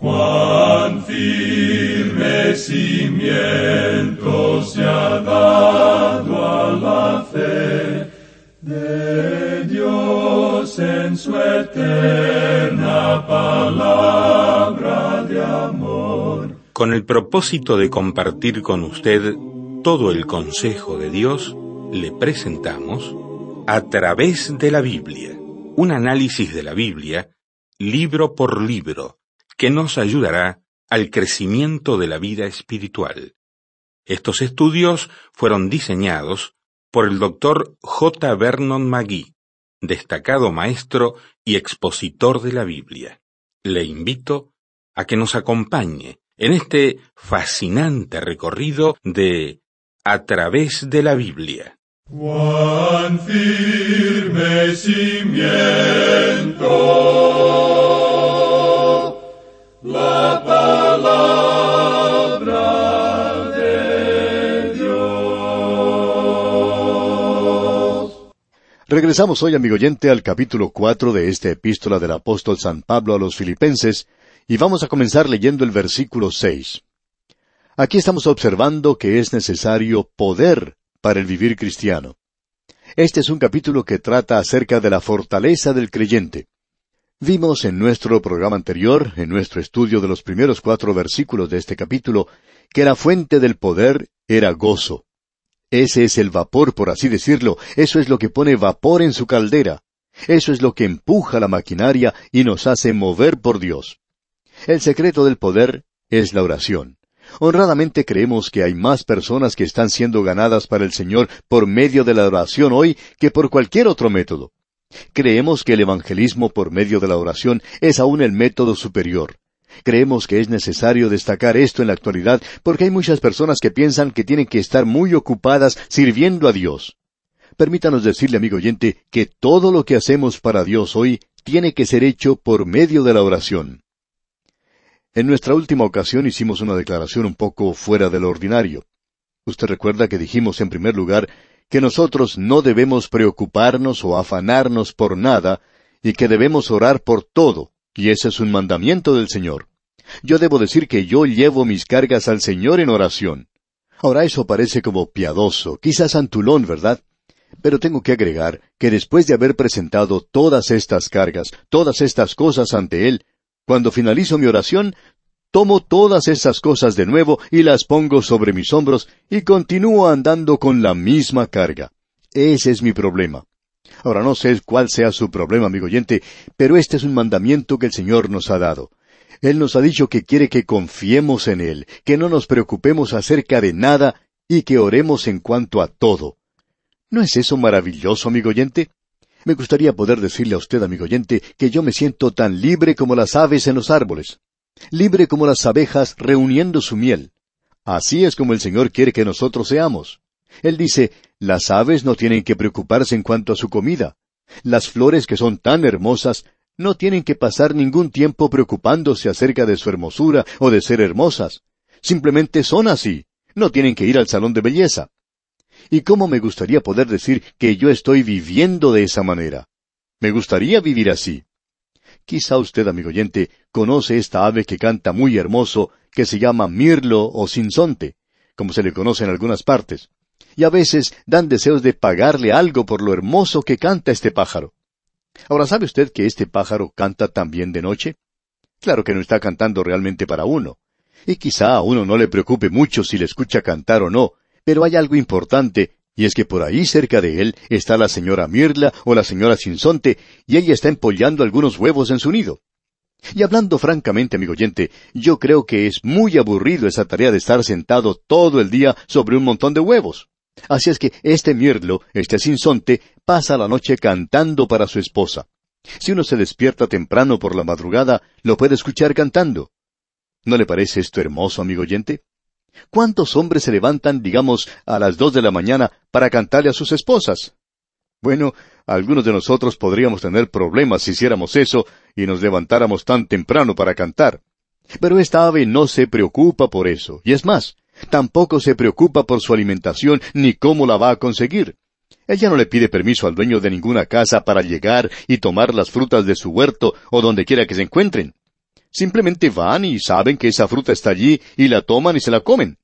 Cuán se ha dado a la fe de Dios en su eterna palabra de amor. Con el propósito de compartir con usted todo el consejo de Dios, le presentamos A través de la Biblia, un análisis de la Biblia, libro por libro que nos ayudará al crecimiento de la vida espiritual. Estos estudios fueron diseñados por el doctor J. Vernon Magui, destacado maestro y expositor de la Biblia. Le invito a que nos acompañe en este fascinante recorrido de A través de la Biblia la palabra de Dios. Regresamos hoy, amigo oyente, al capítulo cuatro de esta epístola del apóstol San Pablo a los Filipenses, y vamos a comenzar leyendo el versículo seis. Aquí estamos observando que es necesario poder para el vivir cristiano. Este es un capítulo que trata acerca de la fortaleza del creyente. Vimos en nuestro programa anterior, en nuestro estudio de los primeros cuatro versículos de este capítulo, que la fuente del poder era gozo. Ese es el vapor, por así decirlo, eso es lo que pone vapor en su caldera, eso es lo que empuja la maquinaria y nos hace mover por Dios. El secreto del poder es la oración. Honradamente creemos que hay más personas que están siendo ganadas para el Señor por medio de la oración hoy que por cualquier otro método. Creemos que el evangelismo por medio de la oración es aún el método superior. Creemos que es necesario destacar esto en la actualidad porque hay muchas personas que piensan que tienen que estar muy ocupadas sirviendo a Dios. Permítanos decirle, amigo oyente, que todo lo que hacemos para Dios hoy tiene que ser hecho por medio de la oración. En nuestra última ocasión hicimos una declaración un poco fuera de lo ordinario. Usted recuerda que dijimos en primer lugar que nosotros no debemos preocuparnos o afanarnos por nada, y que debemos orar por todo, y ese es un mandamiento del Señor. Yo debo decir que yo llevo mis cargas al Señor en oración. Ahora eso parece como piadoso, quizás antulón, ¿verdad? Pero tengo que agregar que después de haber presentado todas estas cargas, todas estas cosas ante Él, cuando finalizo mi oración, tomo todas esas cosas de nuevo y las pongo sobre mis hombros y continúo andando con la misma carga. Ese es mi problema. Ahora no sé cuál sea su problema, amigo oyente, pero este es un mandamiento que el Señor nos ha dado. Él nos ha dicho que quiere que confiemos en Él, que no nos preocupemos acerca de nada y que oremos en cuanto a todo. ¿No es eso maravilloso, amigo oyente? Me gustaría poder decirle a usted, amigo oyente, que yo me siento tan libre como las aves en los árboles libre como las abejas reuniendo su miel. Así es como el Señor quiere que nosotros seamos. Él dice, las aves no tienen que preocuparse en cuanto a su comida. Las flores que son tan hermosas no tienen que pasar ningún tiempo preocupándose acerca de su hermosura o de ser hermosas. Simplemente son así. No tienen que ir al salón de belleza. ¿Y cómo me gustaría poder decir que yo estoy viviendo de esa manera? Me gustaría vivir así. Quizá usted, amigo oyente, conoce esta ave que canta muy hermoso, que se llama mirlo o sinsonte, como se le conoce en algunas partes. Y a veces dan deseos de pagarle algo por lo hermoso que canta este pájaro. Ahora, ¿sabe usted que este pájaro canta también de noche? Claro que no está cantando realmente para uno. Y quizá a uno no le preocupe mucho si le escucha cantar o no, pero hay algo importante y es que por ahí cerca de él está la señora Mirla o la señora Sinsonte, y ella está empollando algunos huevos en su nido. Y hablando francamente, amigo oyente, yo creo que es muy aburrido esa tarea de estar sentado todo el día sobre un montón de huevos. Así es que este mirlo, este sinsonte, pasa la noche cantando para su esposa. Si uno se despierta temprano por la madrugada, lo puede escuchar cantando. ¿No le parece esto hermoso, amigo oyente? ¿Cuántos hombres se levantan, digamos, a las dos de la mañana para cantarle a sus esposas? Bueno, algunos de nosotros podríamos tener problemas si hiciéramos eso y nos levantáramos tan temprano para cantar. Pero esta ave no se preocupa por eso, y es más, tampoco se preocupa por su alimentación ni cómo la va a conseguir. Ella no le pide permiso al dueño de ninguna casa para llegar y tomar las frutas de su huerto o donde quiera que se encuentren. Simplemente van y saben que esa fruta está allí y la toman y se la comen.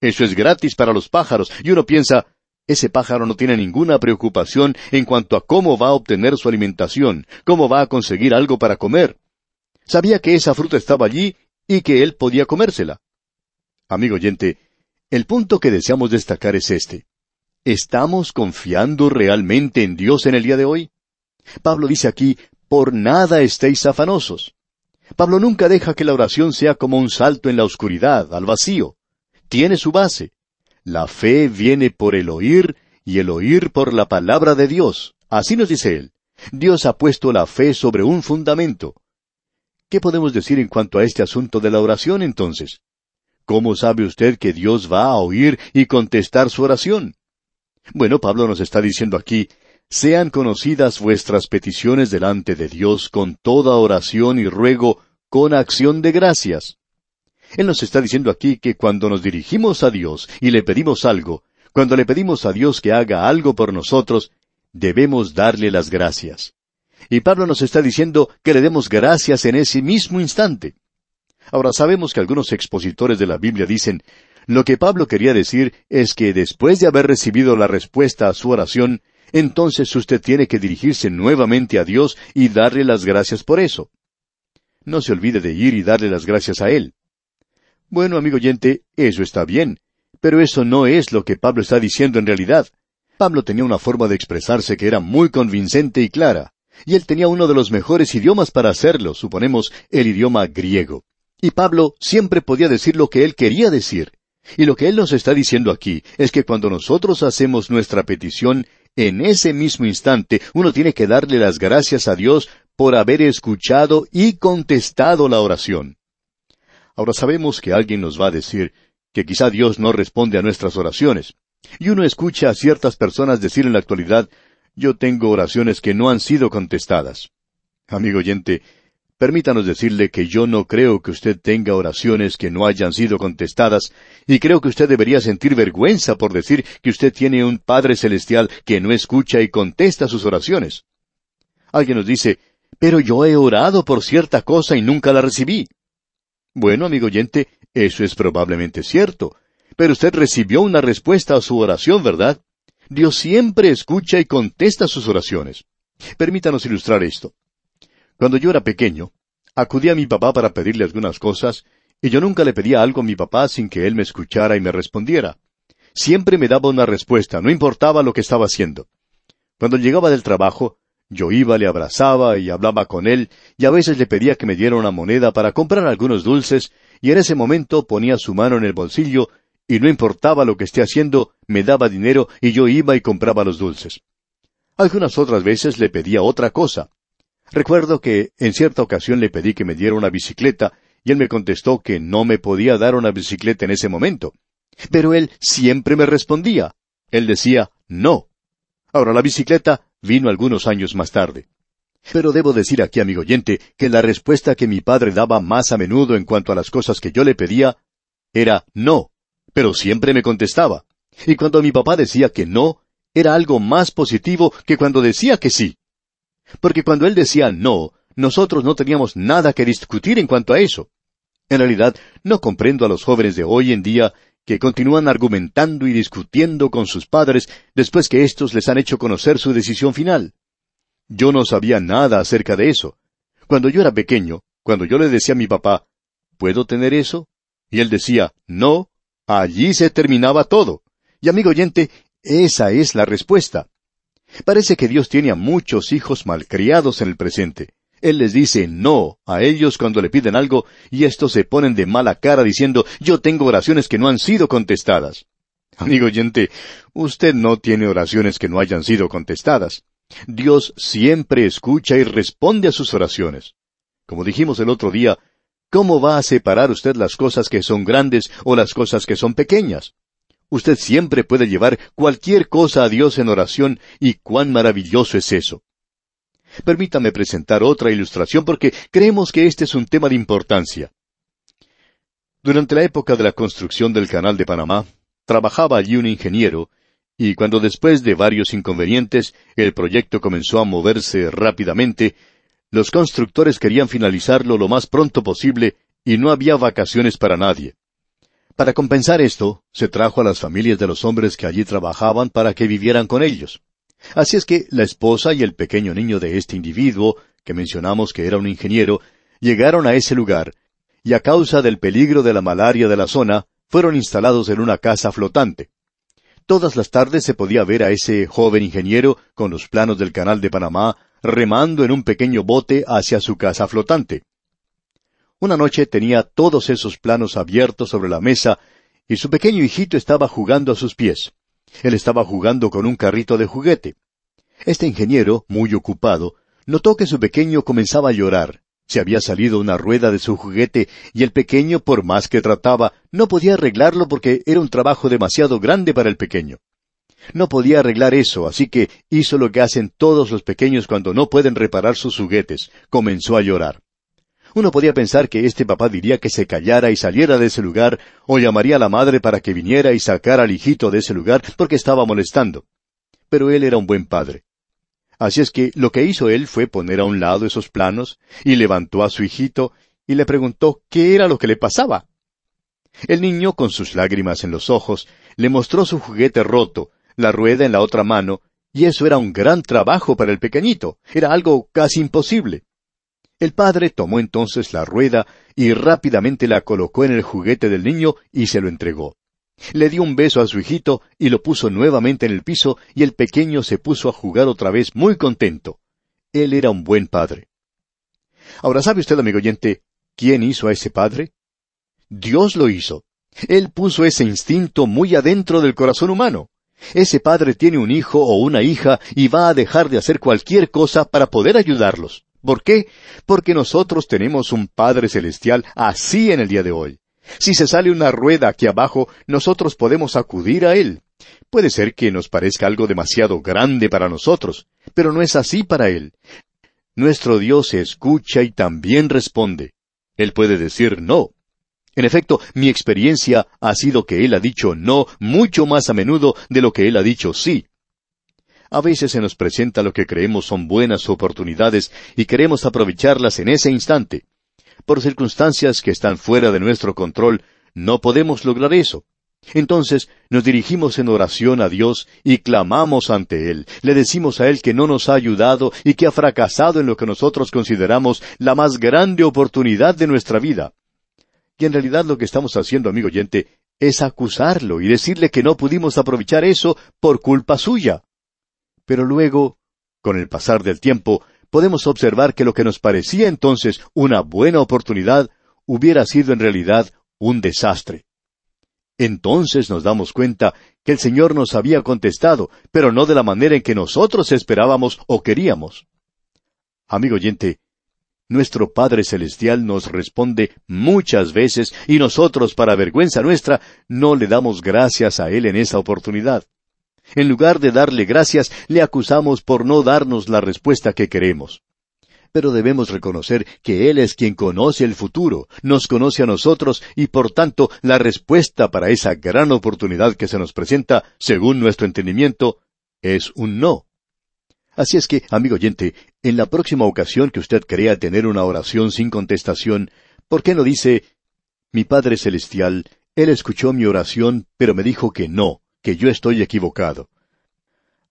Eso es gratis para los pájaros, y uno piensa, ese pájaro no tiene ninguna preocupación en cuanto a cómo va a obtener su alimentación, cómo va a conseguir algo para comer. Sabía que esa fruta estaba allí y que él podía comérsela. Amigo oyente, el punto que deseamos destacar es este. ¿Estamos confiando realmente en Dios en el día de hoy? Pablo dice aquí, por nada estéis afanosos. Pablo nunca deja que la oración sea como un salto en la oscuridad, al vacío. Tiene su base. La fe viene por el oír y el oír por la palabra de Dios. Así nos dice él. Dios ha puesto la fe sobre un fundamento. ¿Qué podemos decir en cuanto a este asunto de la oración entonces? ¿Cómo sabe usted que Dios va a oír y contestar su oración? Bueno, Pablo nos está diciendo aquí sean conocidas vuestras peticiones delante de Dios con toda oración y ruego, con acción de gracias. Él nos está diciendo aquí que cuando nos dirigimos a Dios y le pedimos algo, cuando le pedimos a Dios que haga algo por nosotros, debemos darle las gracias. Y Pablo nos está diciendo que le demos gracias en ese mismo instante. Ahora sabemos que algunos expositores de la Biblia dicen, lo que Pablo quería decir es que después de haber recibido la respuesta a su oración, entonces usted tiene que dirigirse nuevamente a Dios y darle las gracias por eso. No se olvide de ir y darle las gracias a Él. Bueno, amigo oyente, eso está bien, pero eso no es lo que Pablo está diciendo en realidad. Pablo tenía una forma de expresarse que era muy convincente y clara, y él tenía uno de los mejores idiomas para hacerlo, suponemos el idioma griego. Y Pablo siempre podía decir lo que él quería decir. Y lo que él nos está diciendo aquí es que cuando nosotros hacemos nuestra petición en ese mismo instante uno tiene que darle las gracias a Dios por haber escuchado y contestado la oración. Ahora sabemos que alguien nos va a decir que quizá Dios no responde a nuestras oraciones. Y uno escucha a ciertas personas decir en la actualidad, yo tengo oraciones que no han sido contestadas. Amigo oyente, Permítanos decirle que yo no creo que usted tenga oraciones que no hayan sido contestadas, y creo que usted debería sentir vergüenza por decir que usted tiene un Padre Celestial que no escucha y contesta sus oraciones. Alguien nos dice, pero yo he orado por cierta cosa y nunca la recibí. Bueno, amigo oyente, eso es probablemente cierto, pero usted recibió una respuesta a su oración, ¿verdad? Dios siempre escucha y contesta sus oraciones. Permítanos ilustrar esto. Cuando yo era pequeño, acudía a mi papá para pedirle algunas cosas, y yo nunca le pedía algo a mi papá sin que él me escuchara y me respondiera. Siempre me daba una respuesta, no importaba lo que estaba haciendo. Cuando llegaba del trabajo, yo iba, le abrazaba y hablaba con él, y a veces le pedía que me diera una moneda para comprar algunos dulces, y en ese momento ponía su mano en el bolsillo, y no importaba lo que esté haciendo, me daba dinero y yo iba y compraba los dulces. Algunas otras veces le pedía otra cosa, Recuerdo que en cierta ocasión le pedí que me diera una bicicleta y él me contestó que no me podía dar una bicicleta en ese momento. Pero él siempre me respondía. Él decía no. Ahora la bicicleta vino algunos años más tarde. Pero debo decir aquí, amigo oyente, que la respuesta que mi padre daba más a menudo en cuanto a las cosas que yo le pedía era no, pero siempre me contestaba. Y cuando mi papá decía que no, era algo más positivo que cuando decía que sí. Porque cuando él decía no, nosotros no teníamos nada que discutir en cuanto a eso. En realidad, no comprendo a los jóvenes de hoy en día que continúan argumentando y discutiendo con sus padres después que éstos les han hecho conocer su decisión final. Yo no sabía nada acerca de eso. Cuando yo era pequeño, cuando yo le decía a mi papá, ¿puedo tener eso? Y él decía, no, allí se terminaba todo. Y amigo oyente, esa es la respuesta. Parece que Dios tiene a muchos hijos malcriados en el presente. Él les dice no a ellos cuando le piden algo y estos se ponen de mala cara diciendo yo tengo oraciones que no han sido contestadas. Amigo oyente, usted no tiene oraciones que no hayan sido contestadas. Dios siempre escucha y responde a sus oraciones. Como dijimos el otro día, ¿cómo va a separar usted las cosas que son grandes o las cosas que son pequeñas? Usted siempre puede llevar cualquier cosa a Dios en oración y cuán maravilloso es eso. Permítame presentar otra ilustración porque creemos que este es un tema de importancia. Durante la época de la construcción del Canal de Panamá, trabajaba allí un ingeniero, y cuando después de varios inconvenientes el proyecto comenzó a moverse rápidamente, los constructores querían finalizarlo lo más pronto posible y no había vacaciones para nadie. Para compensar esto, se trajo a las familias de los hombres que allí trabajaban para que vivieran con ellos. Así es que la esposa y el pequeño niño de este individuo, que mencionamos que era un ingeniero, llegaron a ese lugar, y a causa del peligro de la malaria de la zona, fueron instalados en una casa flotante. Todas las tardes se podía ver a ese joven ingeniero con los planos del Canal de Panamá remando en un pequeño bote hacia su casa flotante. Una noche tenía todos esos planos abiertos sobre la mesa y su pequeño hijito estaba jugando a sus pies. Él estaba jugando con un carrito de juguete. Este ingeniero, muy ocupado, notó que su pequeño comenzaba a llorar. Se había salido una rueda de su juguete y el pequeño, por más que trataba, no podía arreglarlo porque era un trabajo demasiado grande para el pequeño. No podía arreglar eso, así que hizo lo que hacen todos los pequeños cuando no pueden reparar sus juguetes. Comenzó a llorar. Uno podía pensar que este papá diría que se callara y saliera de ese lugar, o llamaría a la madre para que viniera y sacara al hijito de ese lugar porque estaba molestando. Pero él era un buen padre. Así es que lo que hizo él fue poner a un lado esos planos, y levantó a su hijito, y le preguntó qué era lo que le pasaba. El niño, con sus lágrimas en los ojos, le mostró su juguete roto, la rueda en la otra mano, y eso era un gran trabajo para el pequeñito, era algo casi imposible. El padre tomó entonces la rueda y rápidamente la colocó en el juguete del niño y se lo entregó. Le dio un beso a su hijito y lo puso nuevamente en el piso y el pequeño se puso a jugar otra vez muy contento. Él era un buen padre. Ahora, ¿sabe usted, amigo oyente, quién hizo a ese padre? Dios lo hizo. Él puso ese instinto muy adentro del corazón humano. Ese padre tiene un hijo o una hija y va a dejar de hacer cualquier cosa para poder ayudarlos. ¿Por qué? Porque nosotros tenemos un Padre Celestial así en el día de hoy. Si se sale una rueda aquí abajo, nosotros podemos acudir a Él. Puede ser que nos parezca algo demasiado grande para nosotros, pero no es así para Él. Nuestro Dios escucha y también responde. Él puede decir no. En efecto, mi experiencia ha sido que Él ha dicho no mucho más a menudo de lo que Él ha dicho sí. A veces se nos presenta lo que creemos son buenas oportunidades y queremos aprovecharlas en ese instante. Por circunstancias que están fuera de nuestro control, no podemos lograr eso. Entonces nos dirigimos en oración a Dios y clamamos ante Él. Le decimos a Él que no nos ha ayudado y que ha fracasado en lo que nosotros consideramos la más grande oportunidad de nuestra vida. Y en realidad lo que estamos haciendo, amigo oyente, es acusarlo y decirle que no pudimos aprovechar eso por culpa suya. Pero luego, con el pasar del tiempo, podemos observar que lo que nos parecía entonces una buena oportunidad hubiera sido en realidad un desastre. Entonces nos damos cuenta que el Señor nos había contestado, pero no de la manera en que nosotros esperábamos o queríamos. Amigo oyente, nuestro Padre Celestial nos responde muchas veces y nosotros, para vergüenza nuestra, no le damos gracias a Él en esa oportunidad. En lugar de darle gracias, le acusamos por no darnos la respuesta que queremos. Pero debemos reconocer que Él es quien conoce el futuro, nos conoce a nosotros y por tanto la respuesta para esa gran oportunidad que se nos presenta, según nuestro entendimiento, es un no. Así es que, amigo oyente, en la próxima ocasión que usted crea tener una oración sin contestación, ¿por qué no dice, mi Padre Celestial, Él escuchó mi oración, pero me dijo que no? que yo estoy equivocado.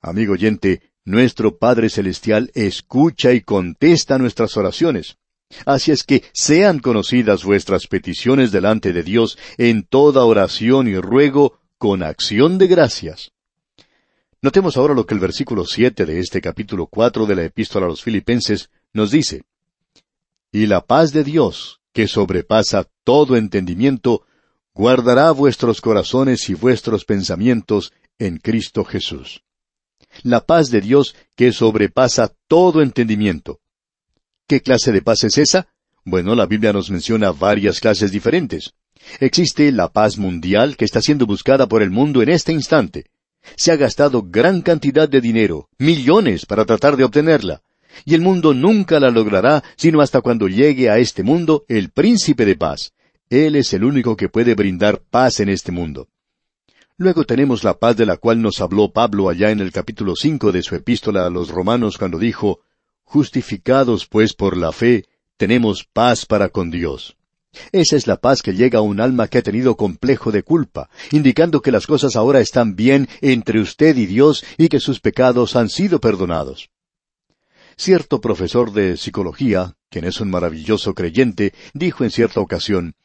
Amigo oyente, nuestro Padre Celestial escucha y contesta nuestras oraciones. Así es que sean conocidas vuestras peticiones delante de Dios en toda oración y ruego con acción de gracias. Notemos ahora lo que el versículo siete de este capítulo cuatro de la Epístola a los Filipenses nos dice. Y la paz de Dios, que sobrepasa todo entendimiento, guardará vuestros corazones y vuestros pensamientos en Cristo Jesús. La paz de Dios que sobrepasa todo entendimiento. ¿Qué clase de paz es esa? Bueno, la Biblia nos menciona varias clases diferentes. Existe la paz mundial que está siendo buscada por el mundo en este instante. Se ha gastado gran cantidad de dinero, millones, para tratar de obtenerla. Y el mundo nunca la logrará sino hasta cuando llegue a este mundo el príncipe de paz. Él es el único que puede brindar paz en este mundo. Luego tenemos la paz de la cual nos habló Pablo allá en el capítulo cinco de su epístola a los romanos cuando dijo, Justificados pues por la fe, tenemos paz para con Dios. Esa es la paz que llega a un alma que ha tenido complejo de culpa, indicando que las cosas ahora están bien entre usted y Dios y que sus pecados han sido perdonados. Cierto profesor de psicología, quien es un maravilloso creyente, dijo en cierta ocasión,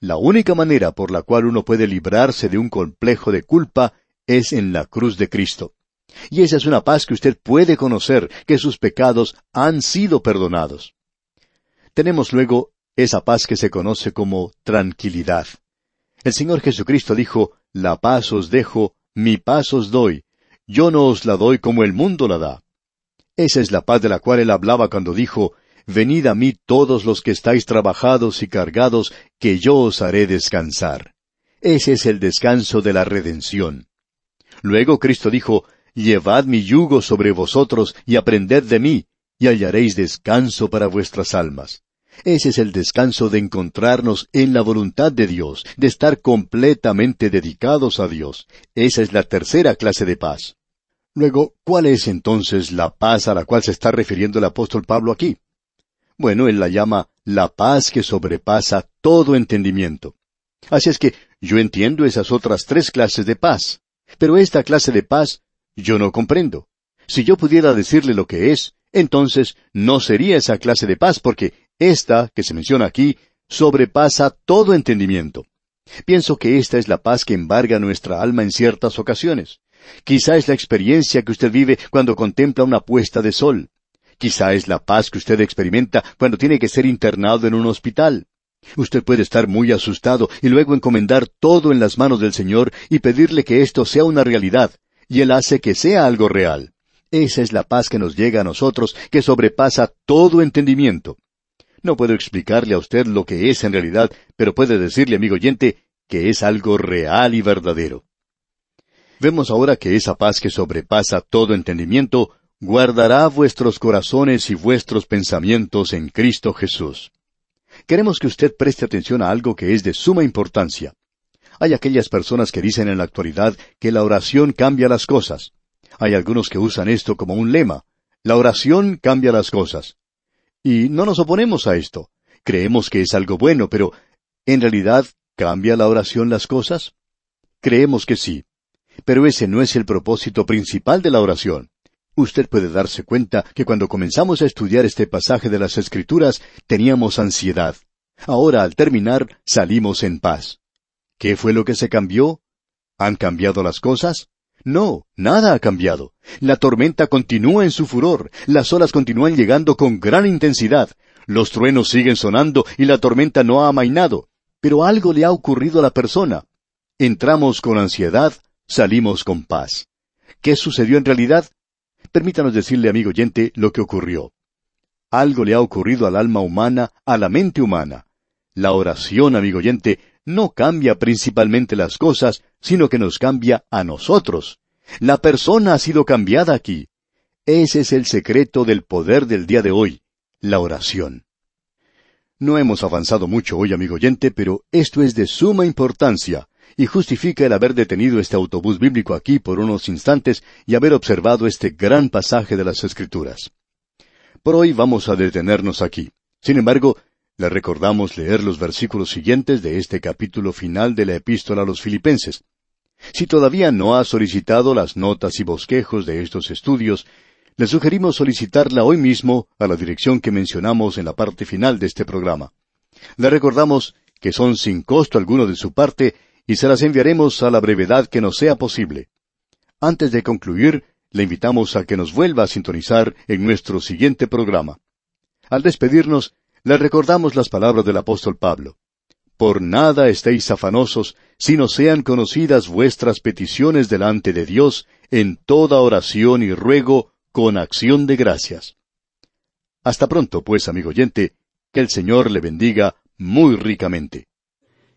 la única manera por la cual uno puede librarse de un complejo de culpa es en la cruz de Cristo. Y esa es una paz que usted puede conocer, que sus pecados han sido perdonados. Tenemos luego esa paz que se conoce como tranquilidad. El Señor Jesucristo dijo, La paz os dejo, mi paz os doy, yo no os la doy como el mundo la da. Esa es la paz de la cual él hablaba cuando dijo, Venid a mí todos los que estáis trabajados y cargados, que yo os haré descansar. Ese es el descanso de la redención. Luego Cristo dijo, Llevad mi yugo sobre vosotros y aprended de mí, y hallaréis descanso para vuestras almas. Ese es el descanso de encontrarnos en la voluntad de Dios, de estar completamente dedicados a Dios. Esa es la tercera clase de paz. Luego, ¿cuál es entonces la paz a la cual se está refiriendo el apóstol Pablo aquí? Bueno, él la llama la paz que sobrepasa todo entendimiento. Así es que yo entiendo esas otras tres clases de paz, pero esta clase de paz yo no comprendo. Si yo pudiera decirle lo que es, entonces no sería esa clase de paz porque esta que se menciona aquí sobrepasa todo entendimiento. Pienso que esta es la paz que embarga nuestra alma en ciertas ocasiones. Quizá es la experiencia que usted vive cuando contempla una puesta de sol. Quizá es la paz que usted experimenta cuando tiene que ser internado en un hospital. Usted puede estar muy asustado y luego encomendar todo en las manos del Señor y pedirle que esto sea una realidad, y Él hace que sea algo real. Esa es la paz que nos llega a nosotros, que sobrepasa todo entendimiento. No puedo explicarle a usted lo que es en realidad, pero puede decirle, amigo oyente, que es algo real y verdadero. Vemos ahora que esa paz que sobrepasa todo entendimiento guardará vuestros corazones y vuestros pensamientos en Cristo Jesús. Queremos que usted preste atención a algo que es de suma importancia. Hay aquellas personas que dicen en la actualidad que la oración cambia las cosas. Hay algunos que usan esto como un lema. La oración cambia las cosas. Y no nos oponemos a esto. Creemos que es algo bueno, pero ¿en realidad cambia la oración las cosas? Creemos que sí. Pero ese no es el propósito principal de la oración. Usted puede darse cuenta que cuando comenzamos a estudiar este pasaje de las Escrituras teníamos ansiedad. Ahora, al terminar, salimos en paz. ¿Qué fue lo que se cambió? ¿Han cambiado las cosas? No, nada ha cambiado. La tormenta continúa en su furor, las olas continúan llegando con gran intensidad, los truenos siguen sonando y la tormenta no ha amainado. Pero algo le ha ocurrido a la persona. Entramos con ansiedad, salimos con paz. ¿Qué sucedió en realidad? Permítanos decirle, amigo oyente, lo que ocurrió. Algo le ha ocurrido al alma humana, a la mente humana. La oración, amigo oyente, no cambia principalmente las cosas, sino que nos cambia a nosotros. La persona ha sido cambiada aquí. Ese es el secreto del poder del día de hoy, la oración. No hemos avanzado mucho hoy, amigo oyente, pero esto es de suma importancia, y justifica el haber detenido este autobús bíblico aquí por unos instantes y haber observado este gran pasaje de las Escrituras. Por hoy vamos a detenernos aquí. Sin embargo, le recordamos leer los versículos siguientes de este capítulo final de la epístola a los filipenses. Si todavía no ha solicitado las notas y bosquejos de estos estudios, le sugerimos solicitarla hoy mismo a la dirección que mencionamos en la parte final de este programa. Le recordamos que son sin costo alguno de su parte y se las enviaremos a la brevedad que nos sea posible. Antes de concluir, le invitamos a que nos vuelva a sintonizar en nuestro siguiente programa. Al despedirnos, le recordamos las palabras del apóstol Pablo. Por nada estéis afanosos, sino sean conocidas vuestras peticiones delante de Dios en toda oración y ruego con acción de gracias. Hasta pronto, pues, amigo oyente, que el Señor le bendiga muy ricamente.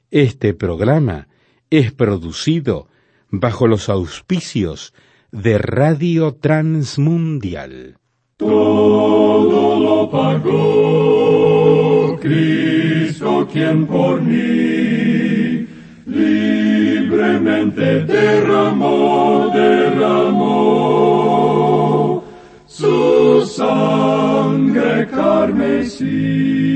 Este programa es producido bajo los auspicios de Radio Transmundial. Todo lo pagó Cristo quien por mí libremente derramó, derramó su sangre carmesí.